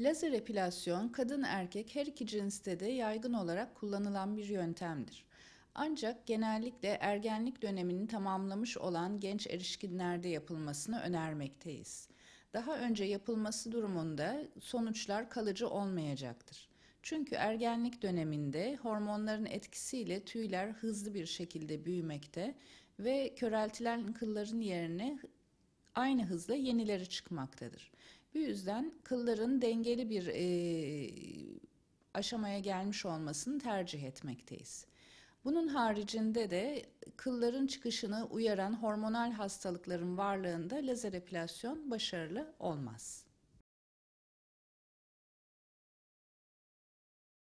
Lazer epilasyon kadın erkek her iki cinste de yaygın olarak kullanılan bir yöntemdir. Ancak genellikle ergenlik dönemini tamamlamış olan genç erişkinlerde yapılmasını önermekteyiz. Daha önce yapılması durumunda sonuçlar kalıcı olmayacaktır. Çünkü ergenlik döneminde hormonların etkisiyle tüyler hızlı bir şekilde büyümekte ve köreltilen kılların yerine aynı hızla yenileri çıkmaktadır. Bu yüzden kılların dengeli bir e, aşamaya gelmiş olmasını tercih etmekteyiz. Bunun haricinde de kılların çıkışını uyaran hormonal hastalıkların varlığında lazer epilasyon başarılı olmaz.